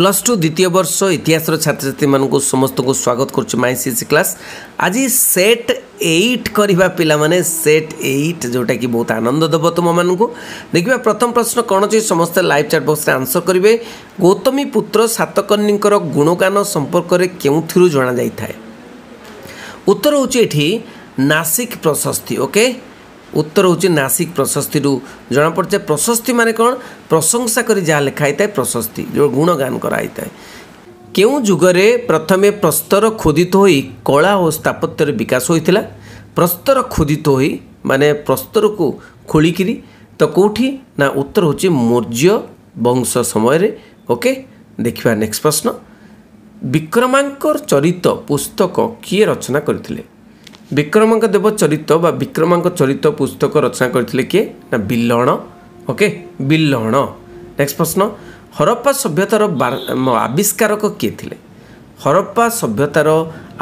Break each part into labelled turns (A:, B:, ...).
A: plus two ଦ୍ୱିତୀୟ ବର୍ଷ ଇତିହାସର ଛାତ୍ରଛାତ୍ରୀମାନଙ୍କୁ ସମସ୍ତଙ୍କୁ ସ୍ୱାଗତ କରୁଛି ମାଇ ସି ସି କ୍ଲାସ୍ ଆଜି ସେଟ୍ ଏଇଟ୍ କରିବା ପିଲାମାନେ ସେଟ୍ ଏଇଟ୍ ଯେଉଁଟାକି ବହୁତ ଆନନ୍ଦ ଦେବ ତୁମମାନଙ୍କୁ ଦେଖିବା ପ୍ରଥମ ପ୍ରଶ୍ନ କ'ଣ ଅଛି ସମସ୍ତେ ଲାଇଭ୍ ଚାଟ୍ ବକ୍ସରେ ଆନ୍ସର କରିବେ ଗୌତମୀ ପୁତ୍ର ସାତକର୍ଣ୍ଣୀଙ୍କର ଗୁଣଗାନ ସମ୍ପର୍କରେ କେଉଁଥିରୁ ଜଣାଯାଇଥାଏ ଉତ୍ତର ହେଉଛି ଏଠି ନାସିକ ପ୍ରଶସ୍ତି ଓକେ ଉତ୍ତର ହେଉଛି ନାସିକ ପ୍ରଶସ୍ତିରୁ ଜଣାପଡ଼ିଯାଏ ପ୍ରଶସ୍ତି ମାନେ କ'ଣ ପ୍ରଶଂସା କରି ଯାହା ଲେଖା ହେଇଥାଏ ପ୍ରଶସ୍ତି ଯେଉଁ ଗୁଣଗାନ କରାହେଇଥାଏ କେଉଁ ଯୁଗରେ ପ୍ରଥମେ ପ୍ରସ୍ତର ଖୋଦିତ ହୋଇ କଳା ଓ ସ୍ଥାପତ୍ୟର ବିକାଶ ହୋଇଥିଲା ପ୍ରସ୍ତର ଖୋଦିତ ହୋଇ ମାନେ ପ୍ରସ୍ତରକୁ ଖୋଳିକିରି ତ କେଉଁଠି ନା ଉତ୍ତର ହେଉଛି ମୌର୍ଯ୍ୟ ବଂଶ ସମୟରେ ଓକେ ଦେଖିବା ନେକ୍ସଟ ପ୍ରଶ୍ନ ବିକ୍ରମାଙ୍କର ଚରିତ ପୁସ୍ତକ କିଏ ରଚନା କରିଥିଲେ ବିକ୍ରମାଙ୍କ ଦେବ ଚରିତ୍ର ବା ବିକ୍ରମାଙ୍କ ଚରିତ୍ର ପୁସ୍ତକ ରଚନା କରିଥିଲେ କିଏ ନା ବିଲଣ ଓକେ ବିଲଣ ନେକ୍ସଟ ପ୍ରଶ୍ନ ହରପ୍ପା ସଭ୍ୟତାର ଆବିଷ୍କାରକ କିଏ ଥିଲେ ହରପ୍ପା ସଭ୍ୟତାର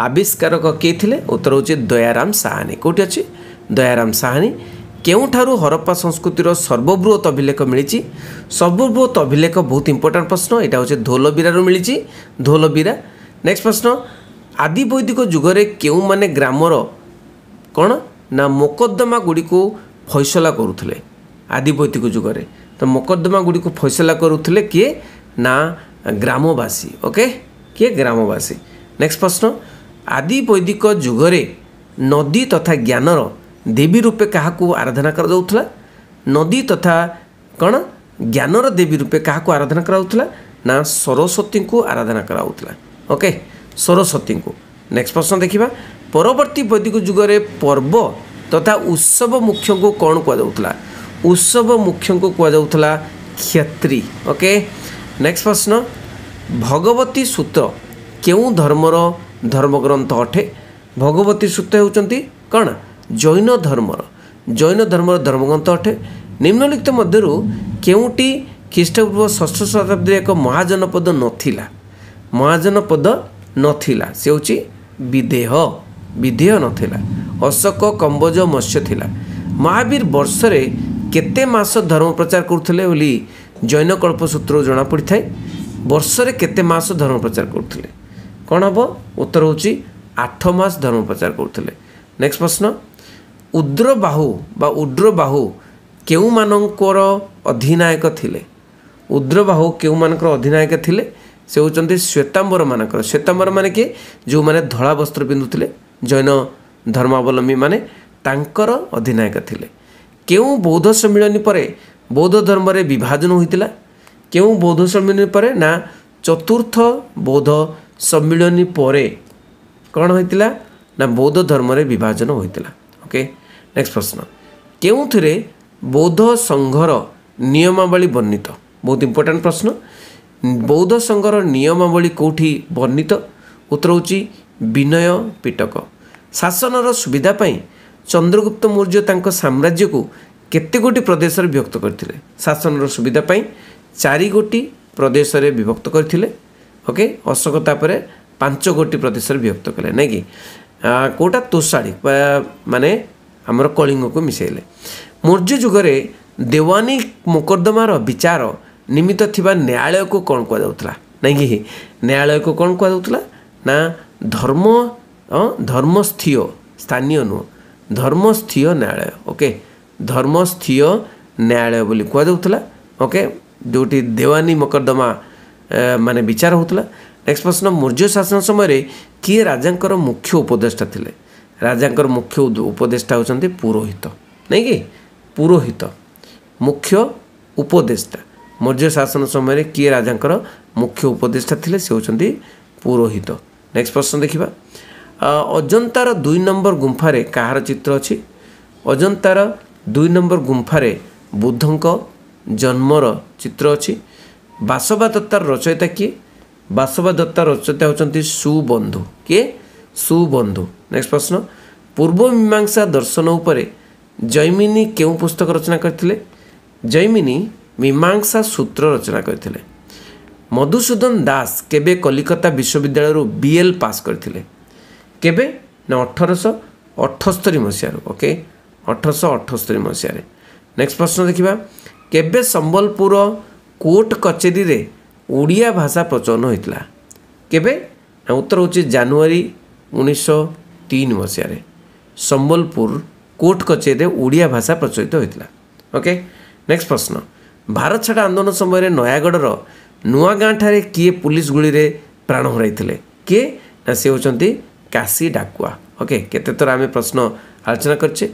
A: ଆବିଷ୍କାରକ କିଏ ଥିଲେ ଉତ୍ତର ହେଉଛି ଦୟାରାମ ସାହାନୀ କେଉଁଠି ଅଛି ଦୟାରାମ ସାହାନୀ କେଉଁଠାରୁ ହରପ୍ପା ସଂସ୍କୃତିର ସର୍ବବୃହତ ଅଭିଲେଖ ମିଳିଛି ସର୍ବବୃହତ ଅଭିଲେଖ ବହୁତ ଇମ୍ପୋର୍ଟାଣ୍ଟ ପ୍ରଶ୍ନ ଏଇଟା ହେଉଛି ଧୋଲବିରାରୁ ମିଳିଛି ଧୋଲବିରା ନେକ୍ସଟ ପ୍ରଶ୍ନ ଆଦି ବୈଦିକ ଯୁଗରେ କେଉଁମାନେ ଗ୍ରାମର କ'ଣ ନା ମୋକଦ୍ଦମା ଗୁଡ଼ିକୁ ଫଇସଲା କରୁଥିଲେ ଆଦି ଆଦିବୈତିକ ଯୁଗରେ ତ ମୋକଦ୍ଦମା ଗୁଡ଼ିକୁ ଫଇସଲା କରୁଥିଲେ କିଏ ନା ଗ୍ରାମବାସୀ ଓକେ କିଏ ଗ୍ରାମବାସୀ ନେକ୍ସଟ ପ୍ରଶ୍ନ ଆଦି ବୈଦିକ ଯୁଗରେ ନଦୀ ତଥା ଜ୍ଞାନର ଦେବୀ ରୂପେ କାହାକୁ ଆରାଧନା କରାଯାଉଥିଲା ନଦୀ ତଥା କ'ଣ ଜ୍ଞାନର ଦେବୀ ରୂପେ କାହାକୁ ଆରାଧନା କରାଯାଉଥିଲା ନା ସରସ୍ୱତୀଙ୍କୁ ଆରାଧନା କରାଯାଉଥିଲା ଓକେ ସରସ୍ୱତୀଙ୍କୁ ନେକ୍ସଟ ପ୍ରଶ୍ନ ଦେଖିବା ପରବର୍ତ୍ତୀ ବୈଦିକ ଯୁଗରେ ପର୍ବ ତଥା ଉତ୍ସବ ମୁଖ୍ୟଙ୍କୁ କ'ଣ କୁହାଯାଉଥିଲା ଉତ୍ସବ ମୁଖ୍ୟଙ୍କୁ କୁହାଯାଉଥିଲା କ୍ଷତ୍ରୀ ଓକେ ନେକ୍ସଟ ପ୍ରଶ୍ନ ଭଗବତୀ ସୂତ୍ର କେଉଁ ଧର୍ମର ଧର୍ମଗ୍ରନ୍ଥ ଅଟେ ଭଗବତୀ ସୂତ୍ର ହେଉଛନ୍ତି କ'ଣ ଜୈନ ଧର୍ମର ଜୈନ ଧର୍ମର ଧର୍ମଗ୍ରନ୍ଥ ଅଟେ ନିମ୍ନଲିଖିତ ମଧ୍ୟରୁ କେଉଁଟି ଖ୍ରୀଷ୍ଟପୂର୍ବ ଷଷ୍ଠ ଶତାବ୍ଦୀରେ ଏକ ମହାଜନପଦ ନଥିଲା ମହାଜନପଦ ନଥିଲା ସେ ହେଉଛି ବିଦେହ ବିଧେୟ ନଥିଲା ଅଶୋକ କମ୍ବୋଜ ମତ୍ସ୍ୟ ଥିଲା ମହାବୀର ବର୍ଷରେ କେତେ ମାସ ଧର୍ମ ପ୍ରଚାର କରୁଥିଲେ ବୋଲି ଜୈନ କଳ୍ପସୂତ୍ରରୁ ଜଣାପଡ଼ିଥାଏ ବର୍ଷରେ କେତେ ମାସ ଧର୍ମ ପ୍ରଚାର କରୁଥିଲେ କ'ଣ ହେବ ଉତ୍ତର ହେଉଛି ଆଠ ମାସ ଧର୍ମ ପ୍ରଚାର କରୁଥିଲେ ନେକ୍ସଟ ପ୍ରଶ୍ନ ଉଦ୍ର ବାହୁ ବା ବାହୁ କେଉଁମାନଙ୍କର ଅଧିନାୟକ ଥିଲେ ଉଦ୍ର ବାହୁ କେଉଁମାନଙ୍କର ଅଧିନାୟକ ଥିଲେ ସେ ହେଉଛନ୍ତି ଶ୍ୱେତାମ୍ବରମାନଙ୍କର ଶ୍ୱେତାମ୍ବର ମାନେ କିଏ ଯେଉଁମାନେ ଧଳା ବସ୍ତ୍ର ପିନ୍ଧୁଥିଲେ ଜୈନ ଧର୍ମାବଲମ୍ବୀମାନେ ତାଙ୍କର ଅଧିନାୟକ ଥିଲେ କେଉଁ ବୌଦ୍ଧ ସମ୍ମିଳନୀ ପରେ ବୌଦ୍ଧ ଧର୍ମରେ ବିଭାଜନ ହୋଇଥିଲା କେଉଁ ବୌଦ୍ଧ ସମ୍ମିଳନୀ ପରେ ନା ଚତୁର୍ଥ ବୌଦ୍ଧ ସମ୍ମିଳନୀ ପରେ କ'ଣ ହୋଇଥିଲା ନା ବୌଦ୍ଧ ଧର୍ମରେ ବିଭାଜନ ହୋଇଥିଲା ଓକେ ନେକ୍ସଟ ପ୍ରଶ୍ନ କେଉଁଥିରେ ବୌଦ୍ଧ ସଂଘର ନିୟମାବଳୀ ବର୍ଣ୍ଣିତ ବହୁତ ଇମ୍ପୋର୍ଟାଣ୍ଟ ପ୍ରଶ୍ନ ବୌଦ୍ଧ ସଂଘର ନିୟମାବଳୀ କେଉଁଠି ବର୍ଣ୍ଣିତ ଉତ୍ତର ହେଉଛି ବିନୟ ପିଟକ ଶାସନର ସୁବିଧା ପାଇଁ ଚନ୍ଦ୍ରଗୁପ୍ତ ମୌର୍ଯ୍ୟ ତାଙ୍କ ସାମ୍ରାଜ୍ୟକୁ କେତେ ଗୋଟି ପ୍ରଦେଶରେ ବିଭକ୍ତ କରିଥିଲେ ଶାସନର ସୁବିଧା ପାଇଁ ଚାରି ଗୋଟି ପ୍ରଦେଶରେ ବିଭକ୍ତ କରିଥିଲେ ଓକେ ଅଶୋକ ତାପରେ ପାଞ୍ଚ ଗୋଟି ପ୍ରଦେଶରେ ବିଭକ୍ତ କଲେ ନାଇଁ କି କେଉଁଟା ତୋଷାଳି ମାନେ ଆମର କଳିଙ୍ଗକୁ ମିଶାଇଲେ ମୌର୍ଯ୍ୟ ଯୁଗରେ ଦେୱାନୀ ମୋକଦ୍ଦମାର ବିଚାର ନିମିତ୍ତ ଥିବା ନ୍ୟାୟାଳୟକୁ କ'ଣ କୁହାଯାଉଥିଲା ନାଇଁ କି ନ୍ୟାୟାଳୟକୁ କ'ଣ କୁହାଯାଉଥିଲା ନା ধর্ম ধর্মস্থীয় স্থানীয় নୁହଁ ଧର୍ମସ୍ଥୀୟ ନ୍ୟାୟାଳୟ ଓକେ ଧର୍ମସ୍ଥୀୟ ନ୍ୟାୟାଳୟ ବୋଲି କୁହାଯାଉଥିଲା ଓକେ ଯେଉଁଠି ଦେୱାନୀ ମକଦ୍ଦମା ମାନେ ବିଚାର ହେଉଥିଲା ନେକ୍ସଟ ପ୍ରଶ୍ନ ମୌର୍ଯ୍ୟ ଶାସନ ସମୟରେ କିଏ ରାଜାଙ୍କର ମୁଖ୍ୟ ଉପଦେଷ୍ଟା ଥିଲେ ରାଜାଙ୍କର ମୁଖ୍ୟ ଉପଦେଷ୍ଟା ହେଉଛନ୍ତି ପୁରୋହିତ ନାଇଁ କି ପୁରୋହିତ ମୁଖ୍ୟ ଉପଦେଷ୍ଟା ମୌର୍ଯ୍ୟ ଶାସନ ସମୟରେ କିଏ ରାଜାଙ୍କର ମୁଖ୍ୟ ଉପଦେଷ୍ଟା ଥିଲେ ସେ ହେଉଛନ୍ତି ପୁରୋହିତ ନେକ୍ସଟ ପ୍ରଶ୍ନ ଦେଖିବା ଅଜନ୍ତାର ଦୁଇ ନମ୍ବର ଗୁମ୍ଫାରେ କାହାର ଚିତ୍ର ଅଛି ଅଜନ୍ତାର ଦୁଇ ନମ୍ବର ଗୁମ୍ଫାରେ ବୁଦ୍ଧଙ୍କ ଜନ୍ମର ଚିତ୍ର ଅଛି ବାସବା ଦତ୍ତାର ରଚୟିତା କିଏ ବାସବା ଦତ୍ତା ରଚୟିତା ହେଉଛନ୍ତି ସୁବନ୍ଧୁ କିଏ ସୁବନ୍ଧୁ ନେକ୍ସଟ ପ୍ରଶ୍ନ ପୂର୍ବ ମୀମାଂସା ଦର୍ଶନ ଉପରେ ଜୈମିନି କେଉଁ ପୁସ୍ତକ ରଚନା କରିଥିଲେ ଜୈମିନି ମୀମାଂସା ସୂତ୍ର ରଚନା କରିଥିଲେ ମଧୁସୂଦନ ଦାସ କେବେ କଲିକତା ବିଶ୍ୱବିଦ୍ୟାଳୟରୁ ବିଏଲ୍ ପାସ୍ କରିଥିଲେ କେବେ ନା ଅଠରଶହ ଅଠସ୍ତରୀ ମସିହାରୁ ଓକେ ଅଠରଶହ ଅଠସ୍ତରୀ ମସିହାରେ ନେକ୍ସଟ ପ୍ରଶ୍ନ ଦେଖିବା କେବେ ସମ୍ବଲପୁର କୋର୍ଟ କଚେରୀରେ ଓଡ଼ିଆ ଭାଷା ପ୍ରଚଳନ ହୋଇଥିଲା କେବେ ନା ଉତ୍ତର ହେଉଛି ଜାନୁଆରୀ ଉଣେଇଶହ ତିନି ମସିହାରେ ସମ୍ବଲପୁର କୋର୍ଟ କଚେରୀରେ ଓଡ଼ିଆ ଭାଷା ପ୍ରଚଳିତ ହୋଇଥିଲା ଓକେ ନେକ୍ସଟ ପ୍ରଶ୍ନ ଭାରତ ଛାଡ଼ ଆନ୍ଦୋଳନ ସମୟରେ ନୟାଗଡ଼ର ନୂଆଗାଁଠାରେ କିଏ ପୋଲିସ ଗୁଳିରେ ପ୍ରାଣ ହରାଇଥିଲେ କିଏ ନା ସେ ହେଉଛନ୍ତି କାଶୀ ଡାକୁଆ ଓକେ କେତେଥର ଆମେ ପ୍ରଶ୍ନ ଆଲୋଚନା କରିଛେ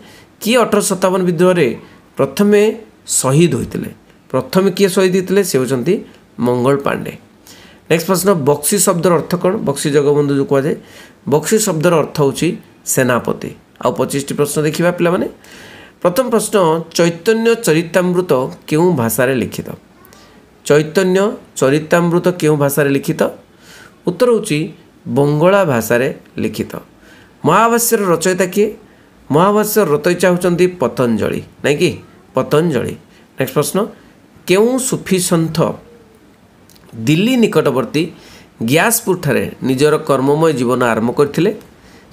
A: କିଏ ଅଠର ସତାବନ ବିଦ୍ରୋହରେ ପ୍ରଥମେ ଶହୀଦ ହୋଇଥିଲେ ପ୍ରଥମେ କିଏ ଶହୀଦ ହୋଇଥିଲେ ସେ ହେଉଛନ୍ତି ମଙ୍ଗଳ ପାଣ୍ଡେ ନେକ୍ସଟ ପ୍ରଶ୍ନ ବକ୍ସି ଶବ୍ଦର ଅର୍ଥ କ'ଣ ବକ୍ସି ଜଗବନ୍ଧୁ ଯେଉଁ କୁହାଯାଏ ବକ୍ସି ଶବ୍ଦର ଅର୍ଥ ହେଉଛି ସେନାପତି ଆଉ ପଚିଶଟି ପ୍ରଶ୍ନ ଦେଖିବା ପିଲାମାନେ ପ୍ରଥମ ପ୍ରଶ୍ନ ଚୈତନ୍ୟ ଚରିତାମୃତ କେଉଁ ଭାଷାରେ ଲିଖିତ চৈতন্য চরিতামৃত কেউ ভাষায় লিখিত উত্তর হচ্ছে বঙ্গলা ভাষায় লিখিত মহাভাষ্যর রচয়িতা কিଏ মহাভাষ্য রচয়িতা হচ্ছেন পতঞ্জলি নাই কি পতঞ্জলি নেক্সট প্রশ্ন কেউ সুফি সন্ଥ দিল্লি নিকটবর্ତ୍ତী ଗ୍ୟାସପୁରଠାରେ ନିଜର କର୍ମମୟ ଜୀବନ ଆରମ୍ଭ କରିଥିଲେ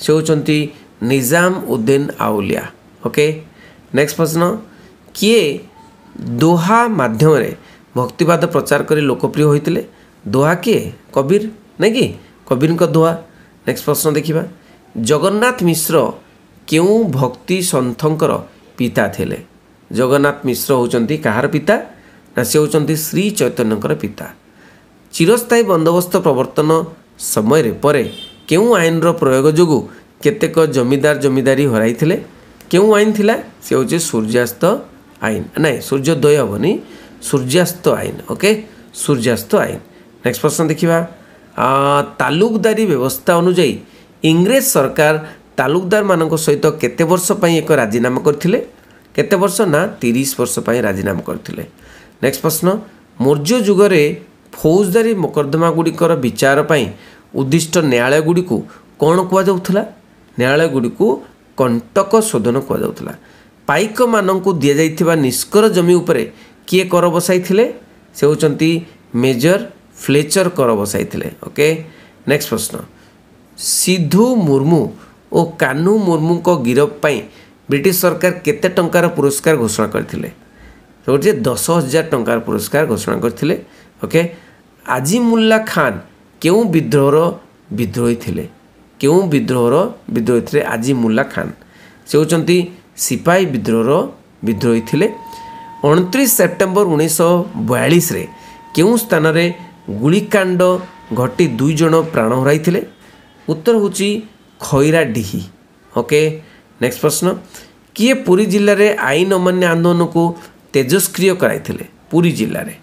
A: ସେ ହେଉଛନ୍ତି Nizamuddin Auliya okay next ପ୍ରଶ୍ନ କିଏ ଦୋହା ମାଧ୍ୟମରେ ଭକ୍ତିବାଦ ପ୍ରଚାର କରି ଲୋକପ୍ରିୟ ହୋଇଥିଲେ ଦୋହା କିଏ କବିର ନାଇଁ କି କବିରଙ୍କ ଦୋହା ନେକ୍ସଟ ପ୍ରଶ୍ନ ଦେଖିବା ଜଗନ୍ନାଥ ମିଶ୍ର କେଉଁ ଭକ୍ତି ସନ୍ଥଙ୍କର ପିତା ଥିଲେ ଜଗନ୍ନାଥ ମିଶ୍ର ହେଉଛନ୍ତି କାହାର ପିତା ନା ସେ ହେଉଛନ୍ତି ଶ୍ରୀ ଚୈତନ୍ୟଙ୍କର ପିତା ଚିରସ୍ଥାୟୀ ବନ୍ଦୋବସ୍ତ ପ୍ରବର୍ତ୍ତନ ସମୟରେ ପରେ କେଉଁ ଆଇନର ପ୍ରୟୋଗ ଯୋଗୁଁ କେତେକ ଜମିଦାର ଜମିଦାରୀ ହରାଇଥିଲେ କେଉଁ ଆଇନ ଥିଲା ସେ ହେଉଛି ସୂର୍ଯ୍ୟାସ୍ତ ଆଇନ ନାଇଁ ସୂର୍ଯ୍ୟୋଦୟ ହେବନି ସୂର୍ଯ୍ୟାସ୍ତ ଆଇନ ଓକେ ସୂର୍ଯ୍ୟାସ୍ତ ଆଇନ ନେକ୍ସଟ ପ୍ରଶ୍ନ ଦେଖିବା ତାଲୁକଦାରୀ ବ୍ୟବସ୍ଥା ଅନୁଯାୟୀ ଇଂରେଜ ସରକାର ତାଲୁକଦାରମାନଙ୍କ ସହିତ କେତେ ବର୍ଷ ପାଇଁ ଏକ ରାଜିନାମା କରିଥିଲେ କେତେ ବର୍ଷ ନା ତିରିଶ ବର୍ଷ ପାଇଁ ରାଜିନାମା କରିଥିଲେ ନେକ୍ସଟ ପ୍ରଶ୍ନ ମୌର୍ଯ୍ୟ ଯୁଗରେ ଫୌଜଦାରୀ ମକଦ୍ଦମାଗୁଡ଼ିକର ବିଚାର ପାଇଁ ଉଦ୍ଦିଷ୍ଟ ନ୍ୟାୟାଳୟଗୁଡ଼ିକୁ କ'ଣ କୁହାଯାଉଥିଲା ନ୍ୟାୟାଳୟଗୁଡ଼ିକୁ କଣ୍ଟକ ଶୋଧନ କୁହାଯାଉଥିଲା ପାଇକମାନଙ୍କୁ ଦିଆଯାଇଥିବା ନିଷ୍କର ଜମି ଉପରେ କିଏ କର ବସାଇଥିଲେ ସେ ହେଉଛନ୍ତି ମେଜର ଫ୍ଲେଚର କର ବସାଇଥିଲେ ଓକେ ନେକ୍ସଟ ପ୍ରଶ୍ନ ସିଧୁ ମୁର୍ମୁ ଓ କାହ୍ନୁ ମୁର୍ମୁଙ୍କ ଗିରଫ ପାଇଁ ବ୍ରିଟିଶ ସରକାର କେତେ ଟଙ୍କାର ପୁରସ୍କାର ଘୋଷଣା କରିଥିଲେ ହେଉଛି ଦଶ ହଜାର ଟଙ୍କାର ପୁରସ୍କାର ଘୋଷଣା କରିଥିଲେ ଓକେ ଆଜିମୁଲ୍ଲା ଖାନ୍ କେଉଁ ବିଦ୍ରୋହର ବିଦ୍ରୋହୀ ଥିଲେ କେଉଁ ବିଦ୍ରୋହର ବିଦ୍ରୋହୀ ଥିଲେ ଆଜିମୁଲ୍ଲା ଖାନ୍ ସେ ହେଉଛନ୍ତି ସିପାହୀ ବିଦ୍ରୋହର ବିଦ୍ରୋହୀ ଥିଲେ ଅଣତିରିଶ ସେପ୍ଟେମ୍ବର ଉଣେଇଶହ ବୟାଳିଶରେ କେଉଁ ସ୍ଥାନରେ ଗୁଳିକାଣ୍ଡ ଘଟି ଦୁଇ ଜଣ ପ୍ରାଣ ହରାଇଥିଲେ ଉତ୍ତର ହେଉଛି ଖଇରାଡିହି ଓକେ ନେକ୍ସଟ ପ୍ରଶ୍ନ କିଏ ପୁରୀ ଜିଲ୍ଲାରେ ଆଇନ ଅମାନ୍ୟ ଆନ୍ଦୋଳନକୁ ତେଜସ୍କ୍ରିୟ କରାଇଥିଲେ ପୁରୀ ଜିଲ୍ଲାରେ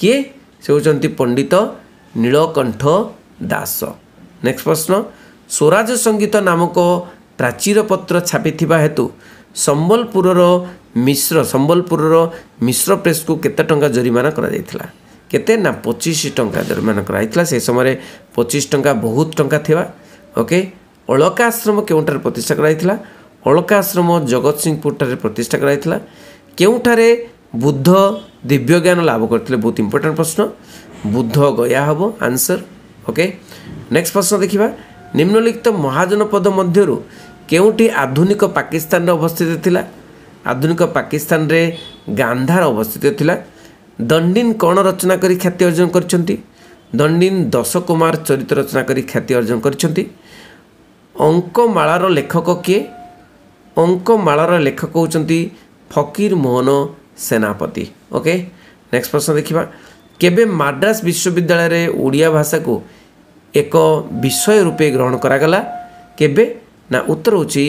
A: କିଏ ସେ ହେଉଛନ୍ତି ପଣ୍ଡିତ ନୀଳକଣ୍ଠ ଦାସ ନେକ୍ସଟ ପ୍ରଶ୍ନ ସ୍ୱରାଜ ସଙ୍ଗୀତ ନାମକ ପ୍ରାଚୀର ପତ୍ର ଛାପିଥିବା ହେତୁ ସମ୍ବଲପୁରର ମିଶ୍ର ସମ୍ବଲପୁରର ମିଶ୍ର ପ୍ରେସ୍କୁ କେତେ ଟଙ୍କା ଜରିମାନା କରାଯାଇଥିଲା କେତେ ନା ପଚିଶ ଟଙ୍କା ଜରିମାନା କରାଯାଇଥିଲା ସେ ସମୟରେ ପଚିଶ ଟଙ୍କା ବହୁତ ଟଙ୍କା ଥିବା ଓକେ ଅଳକା ଆଶ୍ରମ କେଉଁଠାରେ ପ୍ରତିଷ୍ଠା କରାଯାଇଥିଲା ଅଳକା ଆଶ୍ରମ ଜଗତସିଂହପୁରଠାରେ ପ୍ରତିଷ୍ଠା କରାଯାଇଥିଲା କେଉଁଠାରେ ବୁଦ୍ଧ ଦିବ୍ୟଜ୍ଞାନ ଲାଭ କରିଥିଲେ ବହୁତ ଇମ୍ପୋର୍ଟାଣ୍ଟ ପ୍ରଶ୍ନ ବୁଦ୍ଧ ଗୟା ହେବ ଆନ୍ସର ଓକେ ନେକ୍ସଟ ପ୍ରଶ୍ନ ଦେଖିବା ନିମ୍ନଲିଖିତ ମହାଜନପଦ ମଧ୍ୟରୁ କେଉଁଟି ଆଧୁନିକ ପାକିସ୍ତାନରେ ଅବସ୍ଥିତ ଥିଲା ଆଧୁନିକ ପାକିସ୍ତାନରେ ଗାନ୍ଧାର ଅବସ୍ଥିତ ଥିଲା ଦଣ୍ଡିନ କ'ଣ ରଚନା କରି ଖ୍ୟାତି ଅର୍ଜନ କରିଛନ୍ତି ଦଣ୍ଡିନ ଦଶ କୁମାର ଚରିତ୍ର ରଚନା କରି ଖ୍ୟାତି ଅର୍ଜନ କରିଛନ୍ତି ଅଙ୍କମାଳାର ଲେଖକ କିଏ ଅଙ୍କମାଳାର ଲେଖକ ହେଉଛନ୍ତି ଫକୀର ମୋହନ ସେନାପତି ଓକେ ନେକ୍ସଟ ପ୍ରଶ୍ନ ଦେଖିବା କେବେ ମାଡ୍ରାସ ବିଶ୍ୱବିଦ୍ୟାଳୟରେ ଓଡ଼ିଆ ଭାଷାକୁ ଏକ ବିଷୟ ରୂପେ ଗ୍ରହଣ କରାଗଲା କେବେ ନା ଉତ୍ତର ହେଉଛି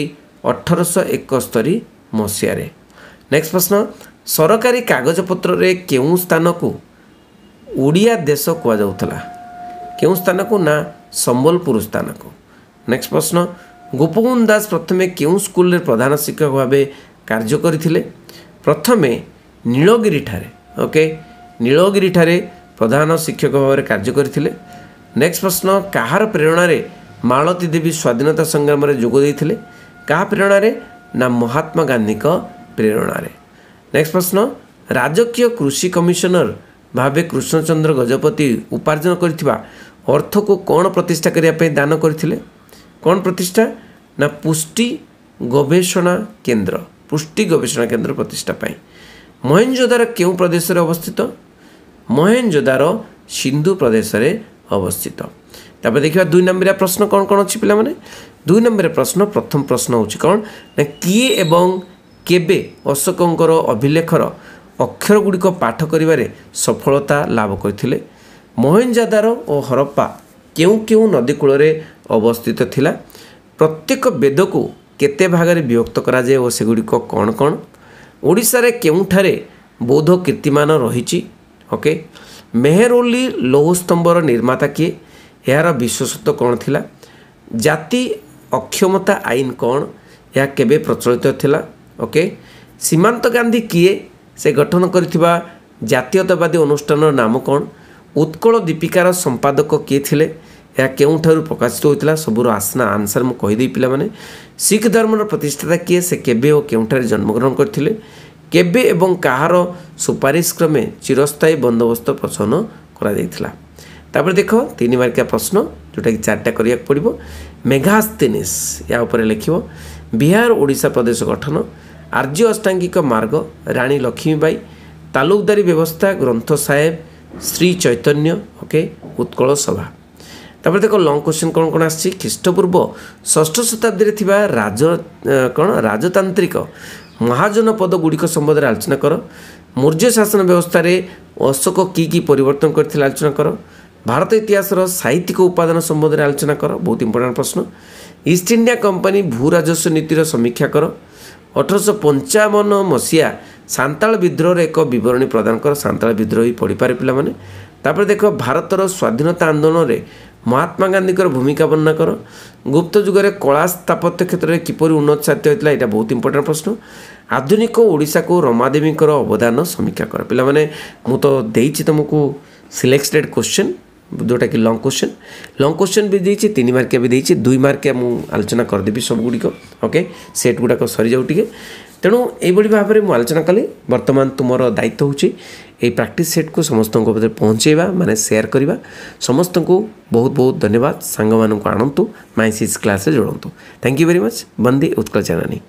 A: ଅଠରଶହ ଏକସ୍ତରି ମସିହାରେ ନେକ୍ସଟ ପ୍ରଶ୍ନ ସରକାରୀ କାଗଜପତ୍ରରେ କେଉଁ ସ୍ଥାନକୁ ଓଡ଼ିଆ ଦେଶ କୁହାଯାଉଥିଲା କେଉଁ ସ୍ଥାନକୁ ନା ସମ୍ବଲପୁର ସ୍ଥାନକୁ ନେକ୍ସଟ ପ୍ରଶ୍ନ ଗୋପବନ୍ଧ ଦାସ ପ୍ରଥମେ କେଉଁ ସ୍କୁଲରେ ପ୍ରଧାନ ଶିକ୍ଷକ ଭାବେ କାର୍ଯ୍ୟ କରିଥିଲେ ପ୍ରଥମେ ନୀଳଗିରିଠାରେ ଓକେ ନୀଳଗିରିଠାରେ ପ୍ରଧାନ ଶିକ୍ଷକ ଭାବରେ କାର୍ଯ୍ୟ କରିଥିଲେ ନେକ୍ସଟ ପ୍ରଶ୍ନ କାହାର ପ୍ରେରଣାରେ ମାଳତୀ ଦେବୀ ସ୍ୱାଧୀନତା ସଂଗ୍ରାମରେ ଯୋଗ ଦେଇଥିଲେ କାହା ପ୍ରେରଣାରେ ନା ମହାତ୍ମା ଗାନ୍ଧୀଙ୍କ ପ୍ରେରଣାରେ ନେକ୍ସଟ ପ୍ରଶ୍ନ ରାଜକୀୟ କୃଷି କମିଶନର ଭାବେ କୃଷ୍ଣଚନ୍ଦ୍ର ଗଜପତି ଉପାର୍ଜନ କରିଥିବା ଅର୍ଥକୁ କ'ଣ ପ୍ରତିଷ୍ଠା କରିବା ପାଇଁ ଦାନ କରିଥିଲେ କ'ଣ ପ୍ରତିଷ୍ଠା ନା ପୁଷ୍ଟି ଗବେଷଣା କେନ୍ଦ୍ର ପୁଷ୍ଟି ଗବେଷଣା କେନ୍ଦ୍ର ପ୍ରତିଷ୍ଠା ପାଇଁ ମହେଞ୍ଜୋଦାର କେଉଁ ପ୍ରଦେଶରେ ଅବସ୍ଥିତ ମହେଞ୍ଜୋଦାର ସିନ୍ଧୁ ପ୍ରଦେଶରେ ଅବସ୍ଥିତ ତାପରେ ଦେଖିବା ଦୁଇ ନମ୍ବରିଆ ପ୍ରଶ୍ନ କ'ଣ କ'ଣ ଅଛି ପିଲାମାନେ ଦୁଇ ନମ୍ବର ପ୍ରଶ୍ନ ପ୍ରଥମ ପ୍ରଶ୍ନ ହେଉଛି କ'ଣ ନା କିଏ ଏବଂ କେବେ ଅଶୋକଙ୍କର ଅଭିଲେଖର ଅକ୍ଷରଗୁଡ଼ିକ ପାଠ କରିବାରେ ସଫଳତା ଲାଭ କରିଥିଲେ ମହେଞ୍ଜାଦାର ଓ ହରପ୍ପା କେଉଁ କେଉଁ ନଦୀ କୂଳରେ ଅବସ୍ଥିତ ଥିଲା ପ୍ରତ୍ୟେକ ବେଦକୁ କେତେ ଭାଗରେ ବିଭକ୍ତ କରାଯାଏ ଓ ସେଗୁଡ଼ିକ କ'ଣ କ'ଣ ଓଡ଼ିଶାରେ କେଉଁଠାରେ ବୌଦ୍ଧ କୀର୍ତ୍ତିମାନ ରହିଛି ଓକେ ମେହେରୋଲି ଲୌହସ୍ତମ୍ଭର ନିର୍ମାତା କିଏ ଏହାର ବିଶ୍ୱସତ କ'ଣ ଥିଲା ଜାତି অক্ষমতা আইন କ'ଣ ଏହା କେବେ ପ୍ରଚଳିତ ଥିଲା ଓକେ ସୀମାନ୍ତ ଗାନ୍ଧୀ କିଏ ସେ ଗଠନ କରିଥିବା ଜାତୀୟତାବାଦୀ ଅନୁଷ୍ଠାନର ନାମ କ'ଣ ଉତ୍କଳ ଦୀପିକାର ସମ୍ପାଦକ କିଏ ଥିଲେ ଏହା କେଉଁଠାରୁ ପ୍ରକାଶିତ ହୋଇଥିଲା ସବୁର ଆସନା ଆନ୍ସର୍ ମୁଁ କହିଦେବି ପିଲାମାନେ ଶିଖ୍ ଧର୍ମର ପ୍ରତିଷ୍ଠାତା କିଏ ସେ କେବେ ଓ କେଉଁଠାରେ ଜନ୍ମଗ୍ରହଣ କରିଥିଲେ କେବେ ଏବଂ କାହାର ସୁପାରିଶ କ୍ରମେ ଚିରସ୍ଥାୟୀ ବନ୍ଦୋବସ୍ତ ପ୍ରଚଳନ କରାଯାଇଥିଲା ତାପରେ ଦେଖ ତିନି ମାର୍କିଆ ପ୍ରଶ୍ନ ଯେଉଁଟାକି ଚାରିଟା କରିବାକୁ ପଡ଼ିବ ମେଘାସ୍ତିନିସ୍ ଏହା ଉପରେ ଲେଖିବ ବିହାର ଓଡ଼ିଶା ପ୍ରଦେଶ ଗଠନ ଆର୍ଯ୍ୟ ଅଷ୍ଟାଙ୍ଗିକ ମାର୍ଗ ରାଣୀ ଲକ୍ଷ୍ମୀବାଈ ତାଲୁକଦାରୀ ବ୍ୟବସ୍ଥା ଗ୍ରନ୍ଥ ସାହେବ ଶ୍ରୀ ଚୈତନ୍ୟ ଓକେ ଉତ୍କଳ ସଭା ତାପରେ ଦେଖ ଲଙ୍ଗ୍ କ୍ୱେଶ୍ଚିନ୍ କ'ଣ କ'ଣ ଆସିଛି ଖ୍ରୀଷ୍ଟପୂର୍ବ ଷଷ୍ଠ ଶତାବ୍ଦୀରେ ଥିବା ରାଜ କ'ଣ ରାଜତାନ୍ତ୍ରିକ ମହାଜନ ପଦଗୁଡ଼ିକ ସମ୍ବନ୍ଧରେ ଆଲୋଚନା କର ମୌର୍ଯ୍ୟ ଶାସନ ବ୍ୟବସ୍ଥାରେ ଅଶୋକ କି କି ପରିବର୍ତ୍ତନ କରିଥିଲେ ଆଲୋଚନା କର ଭାରତ ଇତିହାସର ସାହିତ୍ୟିକ ଉପାଦାନ ସମ୍ବନ୍ଧରେ ଆଲୋଚନା କର ବହୁତ ଇମ୍ପୋର୍ଟାଣ୍ଟ ପ୍ରଶ୍ନ ଇଷ୍ଟ ଇଣ୍ଡିଆ କମ୍ପାନୀ ଭୂ ରାଜସ୍ୱ ନୀତିର ସମୀକ୍ଷା କର ଅଠରଶହ ପଞ୍ଚାବନ ମସିହା ସାନ୍ତାଳ ବିଦ୍ରୋହର ଏକ ବିବରଣୀ ପ୍ରଦାନ କର ସାନ୍ତାଳ ବିଦ୍ରୋହୀ ପଢ଼ିପାରେ ପିଲାମାନେ ତାପରେ ଦେଖ ଭାରତର ସ୍ୱାଧୀନତା ଆନ୍ଦୋଳନରେ ମହାତ୍ମା ଗାନ୍ଧୀଙ୍କର ଭୂମିକା ବର୍ଣ୍ଣନା କର ଗୁପ୍ତ ଯୁଗରେ କଳା ସ୍ଥାପତ୍ୟ କ୍ଷେତ୍ରରେ କିପରି ଉନ୍ନତ ସାଧ୍ୟ ହୋଇଥିଲା ଏଇଟା ବହୁତ ଇମ୍ପୋର୍ଟାଣ୍ଟ ପ୍ରଶ୍ନ ଆଧୁନିକ ଓଡ଼ିଶାକୁ ରମାଦେବୀଙ୍କର ଅବଦାନ ସମୀକ୍ଷା କର ପିଲାମାନେ ମୁଁ ତ ଦେଇଛି ତୁମକୁ ସିଲେକ୍ଟେଡ଼ କ୍ୱେଶ୍ଚିନ୍ ଯେଉଁଟାକି ଲଙ୍ଗ୍ କୋଶ୍ଚିନ୍ ଲଙ୍ଗ୍ କୋଶ୍ଚିନ୍ ବି ଦେଇଛି ତିନି ମାର୍କିଆ ବି ଦେଇଛି ଦୁଇ ମାର୍କିଆ ମୁଁ ଆଲୋଚନା କରିଦେବି ସବୁଗୁଡ଼ିକ ଓକେ ସେଟ୍ ଗୁଡ଼ାକ ସରିଯାଉ ଟିକେ ତେଣୁ ଏଇଭଳି ଭାବରେ ମୁଁ ଆଲୋଚନା କଲି ବର୍ତ୍ତମାନ ତୁମର ଦାୟିତ୍ୱ ହେଉଛି এই ପ୍ରାକ୍ଟିସ୍ ସେଟ୍କୁ ସମସ୍ତଙ୍କ পাখে ପହଞ୍ଚାଇବା ମାନେ সেয়ার କରିବା ସମସ୍ତଙ୍କୁ ବହୁତ ବହୁତ ଧନ୍ୟବାଦ ସାଙ୍ଗମାନଙ୍କୁ ଆଣନ୍ତୁ আনতু মাইসিজ ক্লাসে যোড়তু থ্যাংক ইউ ভেরি মচ বন্দী উৎকল জানানী